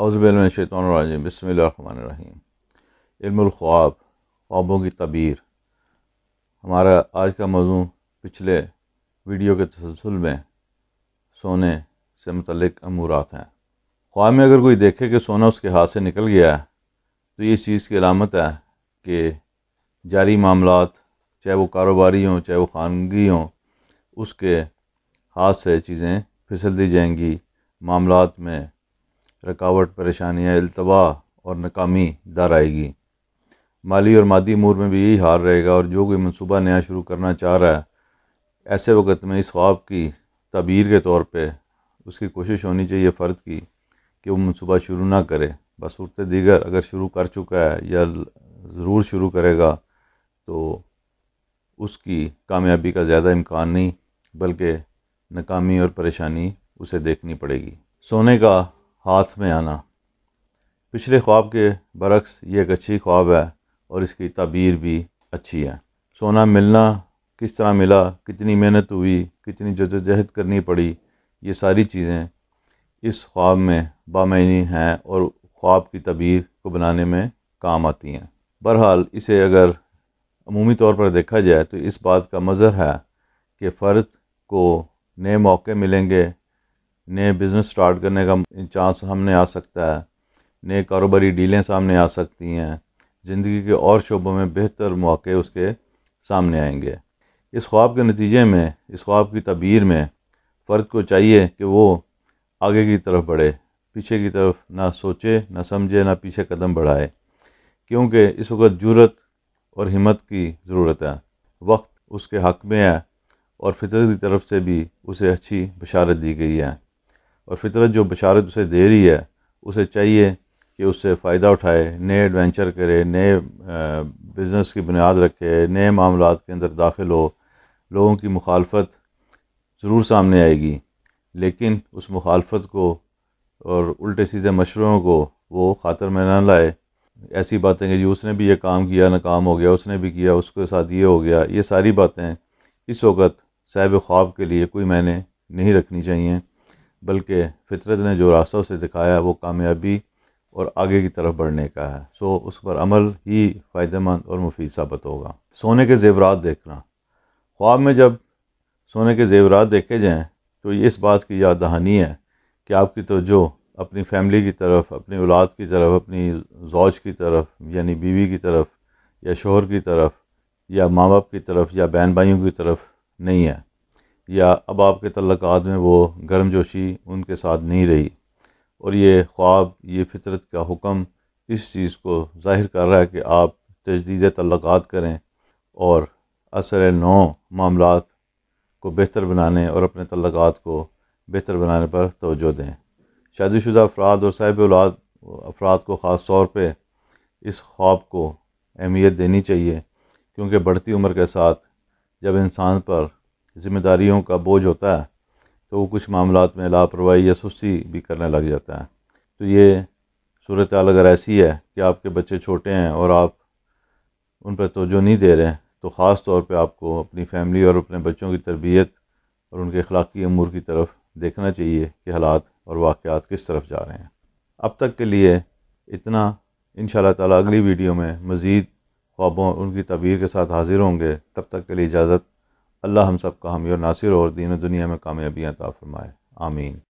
اوزب علم شیطمان الرجیم بسم الرحمن الرحیم علم الخواب خوابوں کی تعبیر ہمارا آج کا موضوع پچھلے ویڈیو کے تسلسل میں سونے سے متعلق امورات ہیں خواب میں اگر کوئی دیکھے کہ سونا اس کے ہاتھ سے نکل گیا ہے تو یہ چیز کی علامت ہے کہ جاری معاملات چاہے وہ کاروباری ہوں چاہے وہ خانگی ہوں اس کے ہاتھ سے چیزیں پھسل دی جائیں گی معاملات میں رکاوٹ پریشانیاں التوا اور ناکامی در آئے گی مالی اور مادی امور میں بھی یہی ہار رہے گا اور جو کوئی منصوبہ نیا شروع کرنا چاہ رہا ہے ایسے وقت میں اس خواب کی تعبیر کے طور پہ اس کی کوشش ہونی چاہیے فرد کی کہ وہ منصوبہ شروع نہ کرے بصورت دیگر اگر شروع کر چکا ہے یا ضرور شروع کرے گا تو اس کی کامیابی کا زیادہ امکان نہیں بلکہ ناکامی اور پریشانی اسے دیکھنی پڑے گی سونے کا ہاتھ میں آنا پچھلے خواب کے برعکس یہ ایک اچھی خواب ہے اور اس کی تعبیر بھی اچھی ہے سونا ملنا کس طرح ملا کتنی محنت ہوئی کتنی جد و جہد کرنی پڑی یہ ساری چیزیں اس خواب میں بامعنی ہیں اور خواب کی تعبیر کو بنانے میں کام آتی ہیں بہرحال اسے اگر عمومی طور پر دیکھا جائے تو اس بات کا مظہر ہے کہ فرد کو نئے موقع ملیں گے نئے بزنس سٹارٹ کرنے کا چانس ہم نے آ سکتا ہے نئے کاروباری ڈیلیں سامنے آ سکتی ہیں زندگی کے اور شعبوں میں بہتر مواقع اس کے سامنے آئیں گے اس خواب کے نتیجے میں اس خواب کی تبیر میں فرد کو چاہیے کہ وہ آگے کی طرف بڑھے پیچھے کی طرف نہ سوچے نہ سمجھے نہ پیچھے قدم بڑھائے کیونکہ اس وقت جرت اور ہمت کی ضرورت ہے وقت اس کے حق میں ہے اور فطرت کی طرف سے بھی اسے اچھی بشارت دی گئی ہے اور فطرت جو بشارت اسے دے رہی ہے اسے چاہیے کہ اس سے فائدہ اٹھائے نئے ایڈونچر کرے نئے بزنس کی بنیاد رکھے نئے معاملات کے اندر داخل ہو لوگوں کی مخالفت ضرور سامنے آئے گی لیکن اس مخالفت کو اور الٹے سیدھے مشوروں کو وہ خاطر میں نہ لائے ایسی باتیں کہ جی اس نے بھی یہ کام کیا ناکام ہو گیا اس نے بھی کیا اس کے ساتھ یہ ہو گیا یہ ساری باتیں اس وقت صاحب خواب کے لیے کوئی میں نے نہیں رکھنی چاہیے بلکہ فطرت نے جو راستہ اسے دکھایا وہ کامیابی اور آگے کی طرف بڑھنے کا ہے سو اس پر عمل ہی فائدہ مند اور مفید ثابت ہوگا سونے کے زیورات دیکھنا خواب میں جب سونے کے زیورات دیکھے جائیں تو یہ اس بات کی یاد دہانی ہے کہ آپ کی توجہ اپنی فیملی کی طرف اپنی اولاد کی طرف اپنی زوج کی طرف یعنی بیوی کی طرف یا شوہر کی طرف یا ماں باپ کی طرف یا بہن بھائیوں کی طرف نہیں ہے یا اب آپ کے تعلقات میں وہ گرم جوشی ان کے ساتھ نہیں رہی اور یہ خواب یہ فطرت کا حکم اس چیز کو ظاہر کر رہا ہے کہ آپ تجدید تعلقات کریں اور اثر نو معاملات کو بہتر بنانے اور اپنے تعلقات کو بہتر بنانے پر توجہ دیں شادی شدہ افراد اور صاحب اولاد افراد کو خاص طور پہ اس خواب کو اہمیت دینی چاہیے کیونکہ بڑھتی عمر کے ساتھ جب انسان پر ذمہ داریوں کا بوجھ ہوتا ہے تو وہ کچھ معاملات میں لاپرواہی یا سستی بھی کرنے لگ جاتا ہے تو یہ صورتحال اگر ایسی ہے کہ آپ کے بچے چھوٹے ہیں اور آپ ان پر توجہ نہیں دے رہے ہیں تو خاص طور پہ آپ کو اپنی فیملی اور اپنے بچوں کی تربیت اور ان کے اخلاقی امور کی طرف دیکھنا چاہیے کہ حالات اور واقعات کس طرف جا رہے ہیں اب تک کے لیے اتنا ان شاء اللہ تعالیٰ اگلی ویڈیو میں مزید خوابوں ان کی تعبیر کے ساتھ حاضر ہوں گے تب تک کے لیے اجازت اللہ ہم سب کا ہم یور اور ناصر اور دین و دنیا میں کامیابیاں فرمائے آمین